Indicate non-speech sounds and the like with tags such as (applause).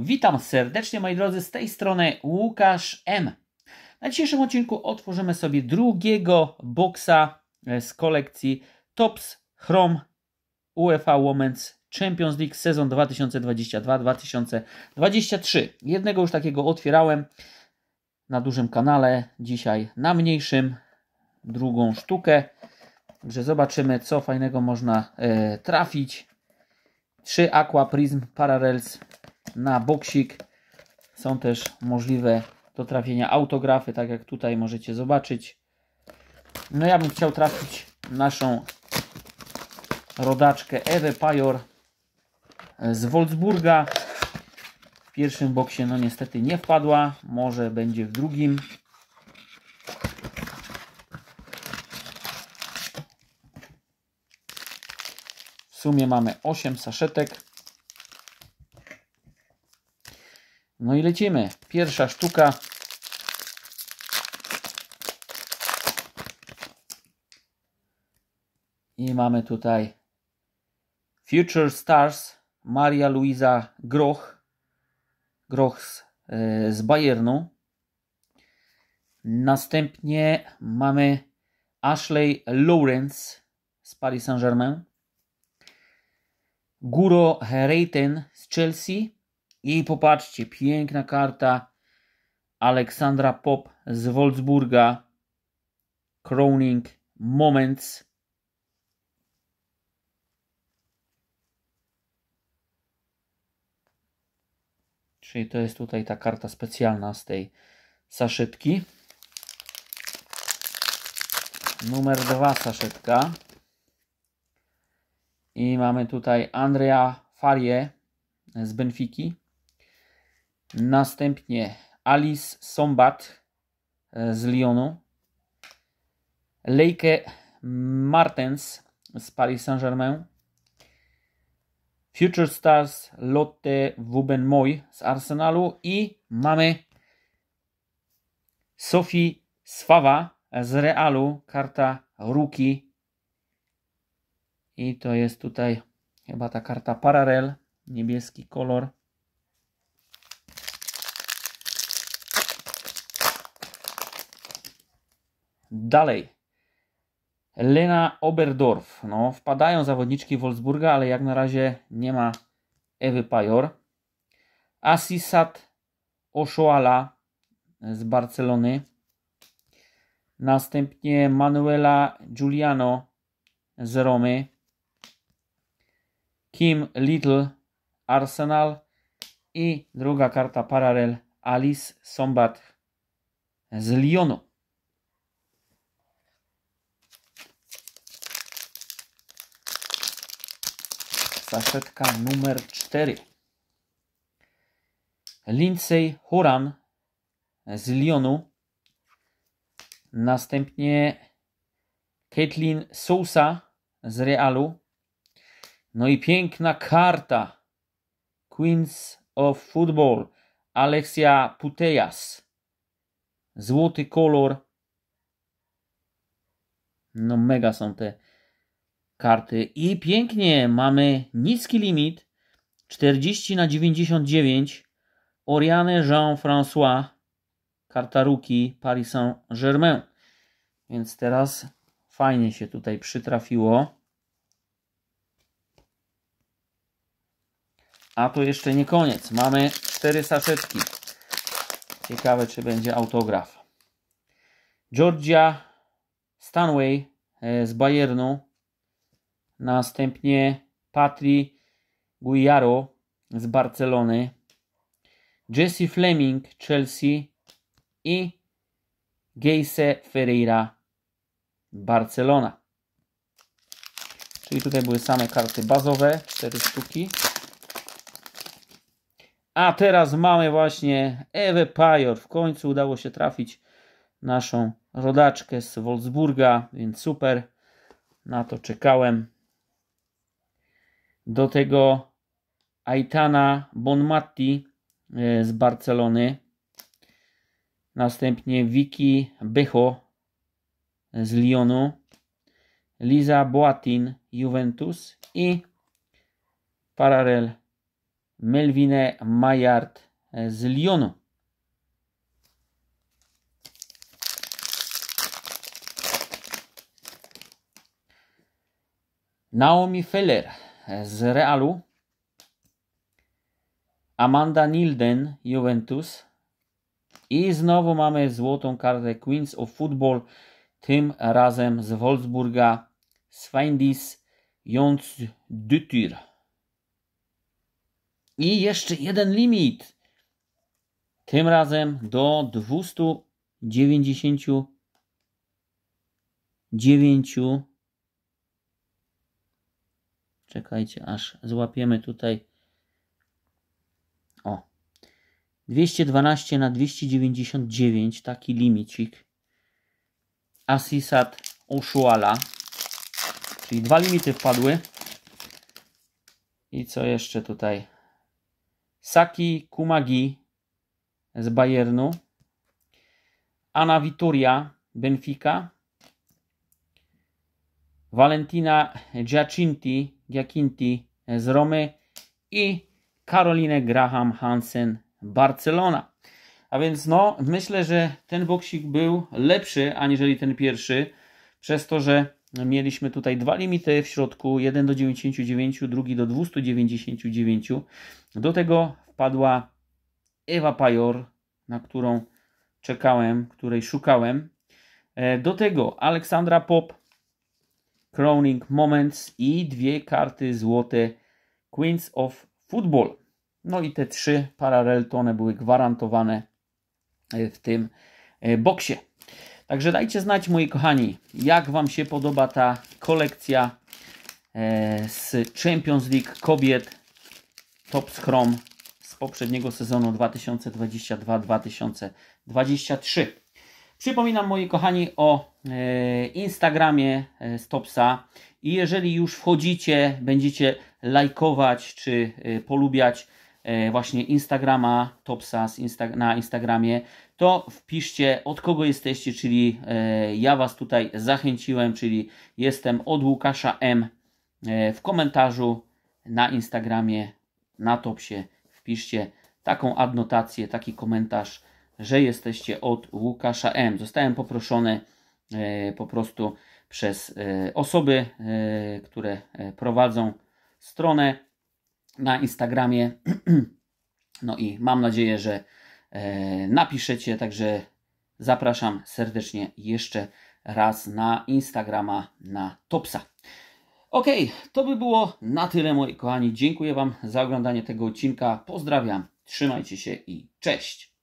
Witam serdecznie moi drodzy, z tej strony Łukasz M. Na dzisiejszym odcinku otworzymy sobie drugiego boksa e, z kolekcji Tops Chrome UEFA Women's Champions League sezon 2022-2023. Jednego już takiego otwierałem na dużym kanale, dzisiaj na mniejszym, drugą sztukę. że zobaczymy, co fajnego można e, trafić. 3 Aqua Prism Parallels na boksik. Są też możliwe do trafienia autografy, tak jak tutaj możecie zobaczyć. No ja bym chciał trafić naszą rodaczkę Ewę Pajor e, z Wolfsburga. W pierwszym boksie no niestety nie wpadła, może będzie w drugim. W sumie mamy 8 saszetek. No i lecimy. Pierwsza sztuka. I mamy tutaj Future Stars Maria Luisa Groch. Groch z, e, z Bayernu. Następnie mamy Ashley Lawrence z Paris Saint-Germain. Guro Reiten z Chelsea. I popatrzcie, piękna karta Aleksandra Pop z Wolfsburga. Crowning Moments. Czyli to jest tutaj ta karta specjalna z tej saszetki? Numer dwa saszetka. I mamy tutaj Andrea Farie z Benfiki. Następnie Alice Sombat e, z Lyonu. Leike Martens z Paris Saint-Germain. Future Stars Lotte Wubenmoy z Arsenalu i mamy Sophie Swawa z Realu, karta Rookie. I to jest tutaj chyba ta karta Parallel, niebieski kolor. Dalej. Lena Oberdorf. No, wpadają zawodniczki Wolfsburga, ale jak na razie nie ma Ewy Pajor. Asisat Oshoala z Barcelony. Następnie Manuela Giuliano z Romy. Kim Little Arsenal. I druga karta paralel Alice Sombat z Lyonu. Saszetka numer 4. Lindsay Horan z Lyonu. Następnie Caitlin Sousa z Realu. No i piękna karta Queens of Football Alexia Putejas. Złoty kolor. No mega są te karty. I pięknie, mamy niski limit 40 na 99 Oriane Jean-François karta Ruki Paris Saint-Germain. Więc teraz fajnie się tutaj przytrafiło. A to jeszcze nie koniec. Mamy cztery saszetki. Ciekawe, czy będzie autograf. Georgia Stanway e, z Bayernu Następnie Patri Guiaro z Barcelony, Jesse Fleming Chelsea i Geise Ferreira Barcelona. Czyli tutaj były same karty bazowe, cztery sztuki. A teraz mamy właśnie Ewę Pajor. W końcu udało się trafić naszą rodaczkę z Wolfsburga, więc super. Na to czekałem do tego Aitana Bonmatti e, z Barcelony, następnie Vicky Bycho e, z Lyonu, Liza Boatin Juventus i paralel Melvine Maillard e, z Lyonu. Naomi Feller z Realu, Amanda Nilden, Juventus i znowu mamy złotą kartę Queens of Football, tym razem z Wolfsburga, Sveindis Jons Dutyr. I jeszcze jeden limit. Tym razem do 299 Czekajcie, aż złapiemy tutaj. O. 212 na 299, taki limicik. Asisat Ushuala. Czyli dwa limity wpadły. I co jeszcze tutaj? Saki Kumagi z Bayernu. Ana Vituria Benfica. Valentina Giacinti Giacinti e, z Romy i Karolinę Graham Hansen Barcelona. A więc no, myślę, że ten boksik był lepszy aniżeli ten pierwszy, przez to, że mieliśmy tutaj dwa limity w środku, jeden do 99, drugi do 299. Do tego wpadła Ewa Pajor, na którą czekałem, której szukałem. E, do tego Aleksandra Pop, Crowning Moments i dwie karty złote Queens of Football. No i te trzy paraleltone były gwarantowane e, w tym e, boksie. Także dajcie znać, moi kochani, jak Wam się podoba ta kolekcja e, z Champions League kobiet Top Chrome z poprzedniego sezonu 2022-2023. Przypominam, moi kochani, o e, Instagramie e, Stopsa. I jeżeli już wchodzicie, będziecie lajkować czy e, polubiać właśnie Instagrama Topsa na Instagramie, to wpiszcie od kogo jesteście, czyli ja Was tutaj zachęciłem, czyli jestem od Łukasza M w komentarzu na Instagramie, na Topsie. Wpiszcie taką adnotację, taki komentarz że jesteście od Łukasza M. Zostałem poproszony e, po prostu przez e, osoby, e, które prowadzą stronę na Instagramie. (clears throat) No i mam nadzieję, że napiszecie, także zapraszam serdecznie jeszcze raz na Instagrama, na Topsa. Ok, to by było na tyle, moi kochani. Dziękuję Wam za oglądanie tego odcinka. Pozdrawiam, trzymajcie się i cześć.